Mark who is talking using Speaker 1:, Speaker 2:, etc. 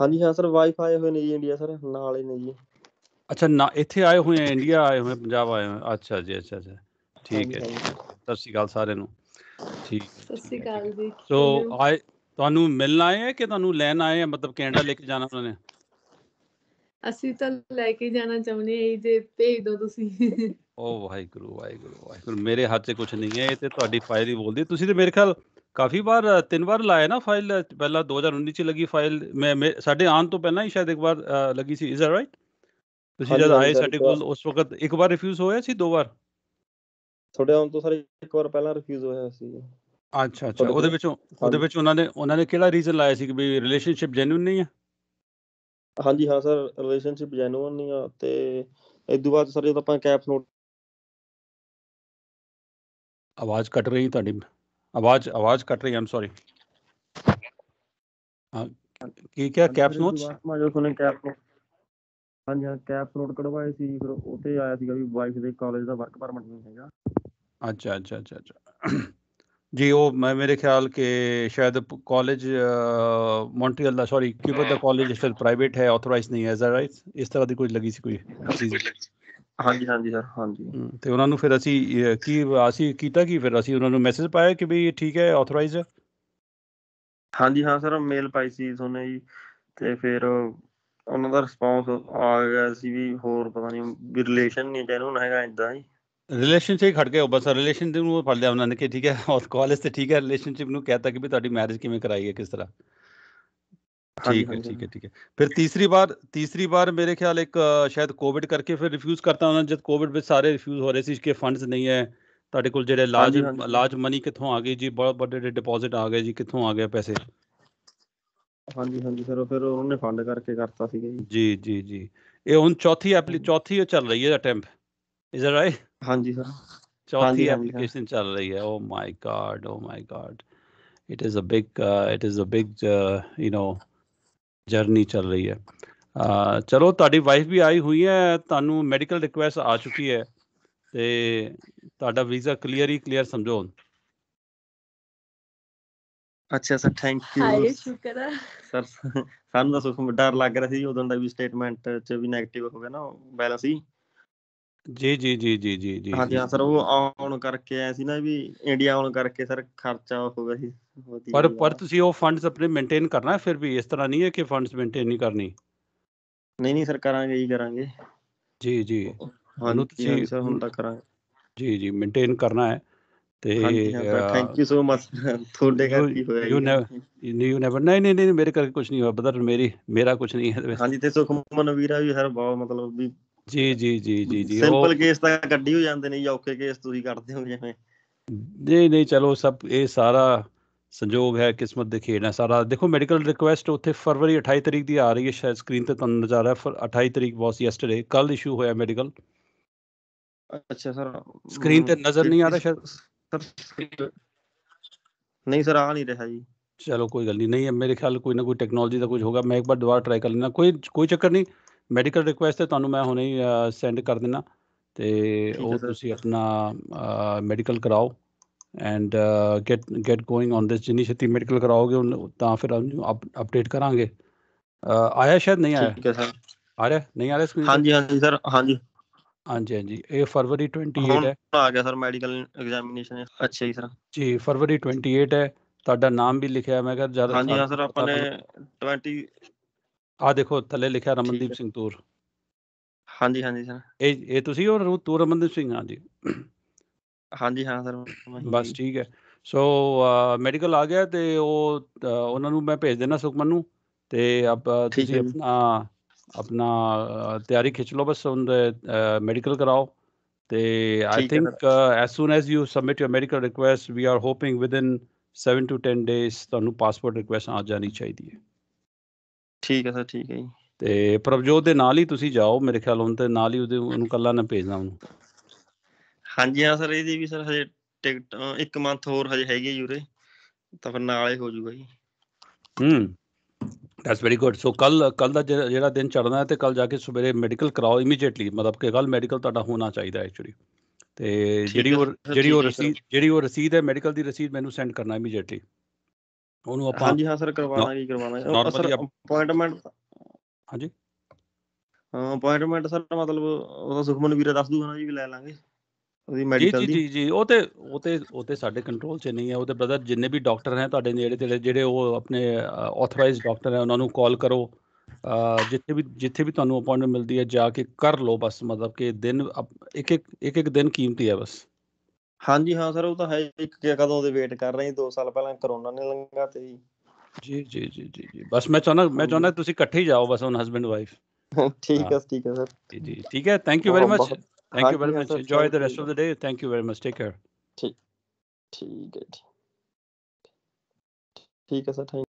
Speaker 1: ਹਾਂਜੀ ਹਾਂ sir wifi ਹੋਏ ਨੇ ਜੀ ਇੰਡੀਆ ਸਰ ਨਾਲ ਹੀ ਨੇ ਜੀ
Speaker 2: ਅੱਛਾ ਨਾ ਇੱਥੇ ਆਏ ਹੋਏ ਆ ਇੰਡੀਆ ਆਏ ਹੋਏ ਪੰਜਾਬ ਆਏ ਹੋਏ ਅੱਛਾ ਜੀ ਅੱਛਾ ਅੱਛਾ ਠੀਕ ਹੈ ਸਤਿ ਸ਼੍ਰੀ ਅਕਾਲ ਸਾਰਿਆਂ ਨੂੰ ਠੀਕ ਸਤਿ ਸ਼੍ਰੀ ਅਕਾਲ ਜੀ ਸੋ ਆਏ ਤੁਹਾਨੂੰ ਮਿਲਣ ਆਏ ਆ ਕਿ ਤੁਹਾਨੂੰ ਲੈਣ ਆਏ ਆ ਮਤਲਬ ਕੈਨੇਡਾ ਲੈ ਕੇ ਜਾਣਾ ਉਹਨਾਂ ਨੇ
Speaker 1: ਅਸੀਂ ਤਾਂ ਲੈ ਕੇ ਜਾਣਾ ਚਾਹੁੰਦੇ ਆ ਜੇ ਭੇਜ ਦੋ ਤੁਸੀਂ
Speaker 2: ਓ ਗੁਰੂ ਵਾਈ ਗੁਰੂ ਮੇਰੇ ਹੱਥ 'ਚ ਕੁਝ ਨਹੀਂ ਹੈ ਇਹ ਤੇ ਤੁਹਾਡੀ ਫਾਈਲ ਹੀ ਬੋਲਦੀ ਤੁਸੀਂ ਤੇ ਮੇਰੇ ਖਿਆਲ ਕਾਫੀ ਵਾਰ ਤਿੰਨ ਵਾਰ ਲਾਇਆ ਨਾ ਫਾਈਲ ਪਹਿਲਾਂ 2019 ਚ ਲੱਗੀ ਫਾਈਲ ਮੈਂ ਸਾਡੇ ਆਨ ਤੋਂ ਪਹਿਲਾਂ ਹੀ ਸ਼ਾਇਦ ਇੱਕ ਵਾਰ ਲੱਗੀ ਸੀ ਇਜ਼ ਰਾਈਟ
Speaker 1: ਤੁਸੀਂ ਜਦ ਆਏ ਸਾਡੇ ਕੋਲ
Speaker 2: ਉਸ ਵਕਤ ਇੱਕ ਵਾਰ ਰਿਫਿਊਜ਼ ਹੋਇਆ ਸੀ ਦੋ ਵਾਰ
Speaker 1: ਤੁਹਾਡੇ ਆਨ ਤੋਂ ਸਾਰੇ ਇੱਕ ਵਾਰ ਪਹਿਲਾਂ ਰਿਫਿਊਜ਼ ਹੋਇਆ ਸੀ
Speaker 2: ਅੱਛਾ ਅੱਛਾ ਉਹਦੇ ਵਿੱਚੋਂ ਉਹਦੇ ਵਿੱਚ ਉਹਨਾਂ ਨੇ ਉਹਨਾਂ ਨੇ ਕਿਹੜਾ ਰੀਜ਼ਨ ਲਾਇਆ ਸੀ ਕਿ ਵੀ ਰਿਲੇਸ਼ਨਸ਼ਿਪ ਜੈਨੂਇਨ ਨਹੀਂ ਹੈ
Speaker 1: ਹਾਂਜੀ ਹਾਂ ਸਰ ਰਿਲੇਸ਼ਨਸ਼ਿਪ ਜੈਨੂਇਨ ਹੀ ਆ ਤੇ ਇਸ ਬਾਅਦ ਸਰ ਜਦੋਂ ਆਪਾਂ ਕੈਪ ਨੋਟ
Speaker 2: ਆਵਾਜ਼ ਕੱਟ ਰਹੀ ਤੁਹਾਡੀ ਆਵਾਜ਼ ਆਵਾਜ਼ ਕੱਟ ਰਹੀ ਆਮ ਸੌਰੀ
Speaker 1: ਕੀ ਕਿਹਾ ਕੈਪ ਨੋਟਸ ਮੈਂ ਜੋ ਸੁਣੇ ਕੈਪ ਨੋਟ ਹਾਂਜੀ ਹਾਂ ਕੈਪ ਨੋਟ ਕਢਵਾਏ ਸੀ ਫਿਰ ਉੱਥੇ ਆਇਆ ਸੀਗਾ ਵੀ ਵਾਈਫ ਦੇ ਕਾਲਜ ਦਾ ਵਰਕ ਪਰਮਿਟ ਨਹੀਂ ਹੈਗਾ
Speaker 2: ਅੱਛਾ ਅੱਛਾ ਅੱਛਾ ਅੱਛਾ ਜੀ ਉਹ ਮੇਰੇ ਖਿਆਲ ਕੇ ਸ਼ਾਇਦ ਕਾਲਜ ਮੌਂਟਰੀਅਲ ਦਾ ਸੌਰੀ ਕਿਊਬਰ ਦਾ ਕਾਲਜ ਤਰ੍ਹਾਂ ਪ੍ਰਾਈਵੇਟ ਹੈ ਆਥੋਰਾਈਜ਼ ਨਹੀਂ ਹੈ ਆ ਰਾਈਟ ਇਸ ਤਰ੍ਹਾਂ ਦੀ ਕੋਈ ਲੱਗੀ ਸੀ ਕੋਈ
Speaker 1: ਚੀਜ਼ ਹਾਂਜੀ ਹਾਂਜੀ ਸਰ ਹਾਂਜੀ
Speaker 2: ਤੇ ਉਹਨਾਂ ਨੂੰ ਫਿਰ ਅਸੀਂ ਕੀ ਅਸੀਂ ਕੀਤਾ ਕੀ ਫਿਰ ਅਸੀਂ ਉਹਨਾਂ ਨੂੰ ਮੈਸੇਜ ਪਾਇਆ ਕਿ ਵੀ ਠੀਕ ਹੈ ਆਥੋਰਾਈਜ਼
Speaker 1: ਹਾਂਜੀ ਹਾਂ ਸਰ ਮੇਲ ਪਾਈ ਸੀ ਤੁਹਾਨੂੰ ਜੀ ਤੇ ਫਿਰ ਉਹਨਾਂ ਦਾ ਰਿਸਪੌਂਸ ਆ ਗਿਆ ਸੀ ਵੀ ਹੋਰ ਪਤਾ ਨਹੀਂ ਵੀ ਰਿਲੇਸ਼ਨ ਨਹੀਂ ਚਾਹੀਦਾ ਹੁਣ ਹੈਗਾ ਇਦਾਂ ਜੀ
Speaker 2: ਰਿਲੇਸ਼ਨਸ਼ਿਪ ਖੜ ਗਏ ਉਹ ਬਸ ਰਿਲੇਸ਼ਨ ਦੇ ਨੂੰ ਫੜ ਲਿਆ ਉਹਨਾਂ ਨੇ ਕਿ ਠੀਕ ਹੈ ਉਸ ਕਾਲਜ ਤੇ ਠੀਕ ਹੈ ਰਿਲੇਸ਼ਨਸ਼ਿਪ ਨੂੰ ਕਹਤਾ ਕਿ ਵੀ ਤੁਹਾਡੀ ਮੈਰਿਜ ਕਿਵੇਂ ਕਰਾਈ ਹੈ ਕਿਸ ਤਰ੍ਹਾਂ ਠੀਕ ਹੈ ਠੀਕ ਹੈ ਠੀਕ ਹੈ ਫਿਰ ਤੀਸਰੀ ਵਾਰ ਤੀਸਰੀ ਵਾਰ ਮੇਰੇ ਖਿਆਲ ਇੱਕ ਸ਼ਾਇਦ ਕੋਵਿਡ ਕਰਕੇ ਫਿਰ ਰਿਫਿਊਜ਼ ਕਰਤਾ ਉਹਨਾਂ ਜਦ ਕੋਵਿਡ ਵਿੱਚ ਸਾਰੇ ਰਿਫਿਊਜ਼ ਹੋ ਰਹੇ ਸੀ ਕਿ ਫੰਡਸ ਨਹੀਂ ਹੈ ਤੁਹਾਡੇ ਕੋਲ ਜਿਹੜੇ ਲਾਰਜ ਲਾਰਜ ਮਨੀ ਕਿੱਥੋਂ ਆ ਗਈ ਜੀ ਬਹੁਤ ਵੱਡੇ ਡਿਪੋਜ਼ਿਟ ਆ ਗਏ ਜੀ ਕਿੱਥੋਂ ਆ ਗਏ ਪੈਸੇ
Speaker 1: ਹਾਂਜੀ ਹਾਂਜੀ ਸਰ ਫਿਰ ਉਹਨਾਂ ਨੇ ਫੰਡ ਕਰਕੇ ਕਰਤਾ ਸੀਗਾ ਜੀ ਜੀ ਜੀ
Speaker 2: ਇਹ ਹੁਣ ਚੌਥੀ ਐਪਲੀ ਚੌਥੀ ਚੱਲ ਰਹੀ ਹੈ ਅਟੈਂਪ ਇਜ਼ ਇਟ ਰਾਈਟ ਹਾਂਜੀ ਸਰ
Speaker 1: ਚੌਥੀ ਐਪਲੀਕੇਸ਼ਨ
Speaker 2: ਚੱਲ ਰਹੀ ਹੈ oh my God oh my God it is a big it is a big you know journey ਚੱਲ ਰਹੀ ਹੈ uh, ਚਲੋ ਤੁਹਾਡੀ ਵਾਈਫ ਵੀ ਆਈ ਹੋਈ ਹੈ ਤੁਹਾਨੂੰ ਮੈਡੀਕਲ ਰਿਕੁਐਸਟ ਆ ਚੁੱਕੀ ਹੈ ਤੇ ਤੁਹਾਡਾ ਵੀਜ਼ਾ ਕਲੀਅਰ
Speaker 1: ਹੀ ਕਲੀਅਰ ਸਮਝੋ ਅੱਛਾ ਸਰ ਥੈਂਕ ਯੂ ਹਾਏ ਸ਼ੁਕਰ ਹੈ ਸਰ ਸਾਨੂੰ ਤਾਂ ਸੁਖ ਡਰ ਲੱਗ ਰਿਹਾ ਸੀ ਉਦੋਂ ਦਾ ਵੀ ਸਟੇਟਮੈਂਟ ਚ ਵੀ ਨੈਗੇਟਿਵ ਹੋ ਗਿਆ ਨਾ ਬੈਲੈਂਸ ਹੀ
Speaker 2: ਜੀ ਜੀ ਜੀ ਜੀ ਜੀ ਜੀ ਹਾਂਜੀ ਹਾਂ ਸਰ ਉਹ
Speaker 1: ਆਉਣ ਕਰਕੇ ਆਇਆ ਸੀ ਨਾ ਵੀ ਇੰਡੀਆ ਆਉਣ ਕਰਕੇ ਸਰ ਖਰਚਾ ਹੋ ਗਿਆ ਸੀ ਪਰ ਪਰ
Speaker 2: ਤੁਸੀਂ ਉਹ ਫੰਡਸ ਆਪਣੇ ਮੇਨਟੇਨ ਕਰਨਾ ਫਿਰ ਵੀ ਇਸ ਤਰ੍ਹਾਂ ਨਹੀਂ ਹੈ ਕਿ ਫੰਡਸ ਮੇਨਟੇਨ ਨਹੀਂ ਕਰਨੀ
Speaker 1: ਨਹੀਂ ਨਹੀਂ ਸਰ ਕਰਾਂਗੇ ਹੀ ਕਰਾਂਗੇ
Speaker 2: ਜੀ ਜੀ ਹਾਂ ਤੁਸੀਂ ਸਰ ਹੁਣ ਤੱਕ ਕਰਾਂਗੇ ਜੀ ਜੀ ਮੇਨਟੇਨ ਕਰਨਾ ਹੈ ਤੇ ਥੈਂਕ ਯੂ
Speaker 1: ਸੋ ਮਚ ਤੁਹਾਡੇ ਕੀ ਹੋਇਆ ਯੂ
Speaker 2: ਯੂ ਨੈਵਰ ਨਹੀਂ ਨਹੀਂ ਨਹੀਂ ਮੇਰੇ ਕਰਕੇ ਕੁਝ ਨਹੀਂ ਹੋਇਆ ਬਦਰ ਮੇਰੀ ਮੇਰਾ ਕੁਝ ਨਹੀਂ ਹੈ
Speaker 1: ਹਾਂਜੀ ਤੇ ਸੁਖਮਨ ਵੀਰਾ ਵੀ ਹਰ ਬਹੁਤ ਮਤਲਬ ਵੀ
Speaker 2: ਜੀ ਜੀ ਜੀ ਜੀ ਜੀ ਸਿੰਪਲ
Speaker 1: ਕੇਸ ਤਾਂ ਕੱਢੀ ਹੋ ਜਾਂਦੇ ਨੇ ਜੀ ਔਕੇ ਕੇਸ ਤੁਸੀਂ ਕਰਦੇ ਹੋ ਜਿਵੇਂ
Speaker 2: ਨਹੀਂ ਨਹੀਂ ਚਲੋ ਸਭ ਇਹ ਸਾਰਾ ਸੰਜੋਗ ਹੈ ਕਿਸਮਤ ਦੇ ਖੇਡ ਹੈ ਸਾਰਾ ਦੇਖੋ ਮੈਡੀਕਲ ਰਿਕੁਐਸਟ ਉੱਥੇ ਫਰਵਰੀ 28 ਤਰੀਕ ਦੀ ਆ ਰਹੀ ਹੈ ਸ਼ਾਇਦ ਸਕਰੀਨ ਤੇ ਤੁਹਾਨੂੰ ਨਜ਼ਰ ਆ ਰਿਹਾ 28 ਤਰੀਕ ਵਾਸ ਯੈਸਟਰਡੇ ਕੱਲ ਇਸ਼ੂ ਹੋਇਆ ਮੈਡੀਕਲ
Speaker 1: ਅੱਛਾ ਸਰ ਸਕਰੀਨ ਤੇ ਨਜ਼ਰ ਨਹੀਂ ਆ ਰਿਹਾ ਸ਼ਾਇਦ
Speaker 2: ਨਹੀਂ ਸਰ ਆ ਨਹੀਂ ਰਿਹਾ ਜੀ ਚਲੋ ਕੋਈ ਗੱਲ ਨਹੀਂ ਨਹੀਂ ਮੇਰੇ ਖਿਆਲ ਕੋਈ ਨਾ ਕੋਈ ਟੈਕਨੋਲੋਜੀ ਦਾ ਕੁਝ ਹੋਗਾ ਮੈਂ ਇੱਕ ਵਾਰ ਦੁਬਾਰਾ ਟਰਾਈ ਕਰ ਲੈਣਾ ਕੋਈ ਕੋਈ ਚੱਕਰ ਨਹੀਂ ਮੈਡੀਕਲ ਰਿਕੁਐਸਟ ਤੇ ਤੁਹਾਨੂੰ ਮੈਂ ਹੁਣੇ ਹੀ ਸੈਂਡ ਕਰ ਦਿੰਨਾ ਤੇ ਉਹ ਤੁਸੀਂ ਆਪਣਾ ਮੈਡੀਕਲ ਕਰਾਓ and get get going on this ਜਿੰਨੀ ਛੇਤੀ ਮੈਡੀਕਲ ਕਰਾਓਗੇ ਤਾਂ ਫਿਰ ਅਪਡੇਟ ਕਰਾਂਗੇ ਆਇਆ ਸ਼ਾਇਦ ਨਹੀਂ ਆਇਆ ਠੀਕ
Speaker 1: ਹੈ ਸਰ ਆ ਰਿਹਾ ਨਹੀਂ ਆ ਰਿਹਾ ਸਕਰੀਨ ਹਾਂਜੀ ਹਾਂਜੀ ਸਰ ਹਾਂਜੀ ਹਾਂਜੀ ਹਾਂਜੀ
Speaker 2: ਇਹ ਫਰਵਰੀ 28 ਹੈ
Speaker 1: ਆ ਗਿਆ ਸਰ ਮੈਡੀਕਲ ਐਗਜ਼ਾਮੀਨੇਸ਼ਨ ਅੱਛਾ ਜੀ ਸਰ
Speaker 2: ਜੀ ਫਰਵਰੀ 28 ਹੈ ਤੁਹਾਡਾ ਨਾਮ ਵੀ ਲਿਖਿਆ ਮੈਂ ਕਿਹਾ ਜਦ ਹਾਂਜੀ ਹਾਂ ਸਰ ਆਪਾਂ ਨੇ 20 ਆ ਦੇਖੋ ਥੱਲੇ ਲਿਖਿਆ ਰਮਨਦੀਪ
Speaker 1: ਸਿੰਘ ਤੂਰ ਹਾਂਜੀ ਹਾਂਜੀ ਸਰ
Speaker 2: ਇਹ ਇਹ ਤੁਸੀਂ ਹੋ ਤੂਰ ਰਮਨਦੀਪ ਸਿੰਘ ਹਾਂਜੀ ਹਾਂਜੀ ਹਾਂ ਸਰ ਬਸ ਠੀਕ ਹੈ ਸੋ ਮੈਡੀਕਲ ਆ ਗਿਆ ਤੇ ਉਹ ਉਹਨਾਂ ਨੂੰ ਮੈਂ ਭੇਜ ਦੇਣਾ ਸੁਖਮਨ ਨੂੰ ਤੇ ਆਪ ਤੁਸੀਂ ਆਪਣਾ ਆਪਣਾ ਤਿਆਰੀ ਖਿੱਚ ਲਓ ਬਸ ਉਹਨਾਂ ਮੈਡੀਕਲ ਕਰਾਓ ਤੇ I think as soon as you submit your medical request we are hoping with 7 to 10 days ਤੁਹਾਨੂੰ ਪਾਸਪੋਰਟ ਰਿਕੁਐਸਟ ਆ ਜਾਣੀ ਚਾਹੀਦੀ ਹੈ
Speaker 1: ਠੀਕ ਹੈ ਸਰ ਠੀਕ ਹੈ ਜੀ
Speaker 2: ਤੇ ਪ੍ਰਭਜੋਤ ਦੇ ਨਾਲ ਹੀ ਤੁਸੀਂ ਜਾਓ ਮੇਰੇ ਖਿਆਲ ਹੁਣ ਤੇ ਨਾਲ ਹੀ ਉਹਦੇ ਉਹਨੂੰ ਕੱਲਾ ਨਾ ਭੇਜਣਾ ਉਹਨੂੰ
Speaker 1: ਹਾਂਜੀ ਹਾਂ ਸਰ ਇਹਦੀ ਵੀ ਸਰ ਹਜੇ ਟਿਕਟ ਇੱਕ ਮੰਥ ਹੋਰ ਹਜੇ ਹੈਗੀ ਯੂਰੇ ਤਾਂ ਫਿਰ ਨਾਲ ਹੀ ਹੋ ਜੂਗਾ ਜੀ
Speaker 2: ਹੂੰ ਦੈਟਸ ਵੈਰੀ ਗੁੱਡ ਸੋ ਕੱਲ ਕੱਲ ਦਾ ਜਿਹੜਾ ਦਿਨ ਚੜਨਾ ਹੈ ਤੇ ਕੱਲ ਜਾ ਕੇ ਸਵੇਰੇ ਮੈਡੀਕਲ ਕਰਾਓ ਇਮੀਡੀਏਟਲੀ ਮਤਲਬ ਕਿ ਕੱਲ ਮੈਡੀਕਲ ਤੁਹਾਡਾ ਹੋਣਾ ਚਾਹੀਦਾ ਐਕਚੁਅਲੀ ਤੇ ਜਿਹੜੀ ਉਹ ਜਿਹੜੀ ਉਹ ਰਸੀਦ ਜਿਹੜੀ ਉਹ ਰਸੀਦ ਹੈ ਮੈਡੀਕਲ ਦੀ ਰਸੀਦ ਮੈਨੂੰ ਸੈਂਡ ਕਰਨਾ ਇਮੀਡੀਏਟਲੀ
Speaker 1: ਉਹਨੂੰ ਆਪਾਂ ਹਾਂਜੀ ਹਾਂ ਸਰ ਕਰਵਾਣਾ ਕੀ ਕਰਵਾਣਾ ਸਰ ਅਪਾਇੰਟਮੈਂਟ ਹਾਂਜੀ ਹਾਂ ਅਪਾਇੰਟਮੈਂਟ ਸਰ ਮਤਲਬ ਉਹਦਾ ਸੁਖਮਨ ਵੀਰਾ ਦੱਸ ਦੂਗਾ ਨਾ ਜੀ ਵੀ ਲੈ ਲਾਂਗੇ ਉਹਦੀ ਮੈਡੀਕਲ ਦੀ ਜੀ ਜੀ ਜੀ ਉਹ ਤੇ
Speaker 2: ਉਹ ਤੇ ਉਹ ਤੇ ਸਾਡੇ ਕੰਟਰੋਲ 'ਚ ਨਹੀਂ ਹੈ ਉਹਦੇ ਬ੍ਰਦਰ ਜਿੰਨੇ ਵੀ ਡਾਕਟਰ ਹੈ ਤੁਹਾਡੇ ਨੇੜੇ ਤੇੜੇ ਜਿਹੜੇ ਉਹ ਆਪਣੇ ਆਥੋਰਾਈਜ਼ਡ ਡਾਕਟਰ ਹੈ ਉਹਨਾਂ ਨੂੰ ਕਾਲ ਕਰੋ ਜਿੱਥੇ ਵੀ ਜਿੱਥੇ ਵੀ ਤੁਹਾਨੂੰ ਅਪਾਇੰਟਮੈਂਟ ਮਿਲਦੀ ਹੈ ਜਾ ਕੇ ਕਰ ਲਓ ਬਸ ਮਤਲਬ ਕਿ ਦਿਨ ਇੱਕ ਇੱਕ ਇੱਕ ਇੱਕ ਦਿਨ ਕੀਮਤੀ ਹੈ ਬਸ ਹਾਂਜੀ ਹਾਂ
Speaker 1: ਸਰ ਉਹ ਤਾਂ ਹੈ ਇੱਕ ਕਿ ਕਦੋਂ ਦੇ ਵੇਟ ਕਰ ਰਹੇ 2 ਸਾਲ ਪਹਿਲਾਂ ਕਰੋਨਾ ਨੇ ਲੰਗਾ ਤੇ
Speaker 2: ਜੀ ਜੀ ਜੀ ਜੀ ਜੀ ਬਸ ਮੈਂ ਚਾਹਨਾ ਮੈਂ ਚਾਹਨਾ ਤੁਸੀਂ ਇਕੱਠੇ ਹੀ ਜਾਓ ਬਸ ਉਹਨਾਂ ਹਸਬੰਡ ਵਾਈਫ ਠੀਕ ਹੈ ਠੀਕ ਹੈ ਸਰ ਜੀ ਜੀ ਠੀਕ ਹੈ thank you very much thank you very much enjoy the rest of the day thank you very much take care ਠੀਕ ਠੀਕ ਹੈ ਠੀਕ ਹੈ ਸਰ ਥੈਂਕ